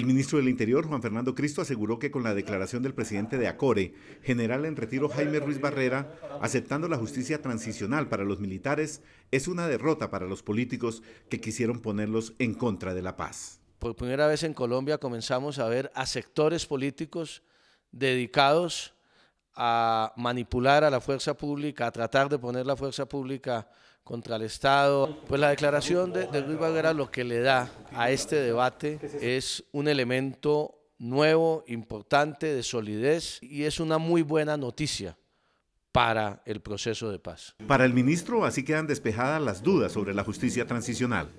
El ministro del Interior, Juan Fernando Cristo, aseguró que con la declaración del presidente de Acore, general en retiro Jaime Ruiz Barrera, aceptando la justicia transicional para los militares, es una derrota para los políticos que quisieron ponerlos en contra de la paz. Por primera vez en Colombia comenzamos a ver a sectores políticos dedicados a manipular a la fuerza pública, a tratar de poner la fuerza pública contra el Estado. Pues la declaración de, de Luis lo que le da a este debate es un elemento nuevo, importante, de solidez y es una muy buena noticia para el proceso de paz. Para el ministro, así quedan despejadas las dudas sobre la justicia transicional.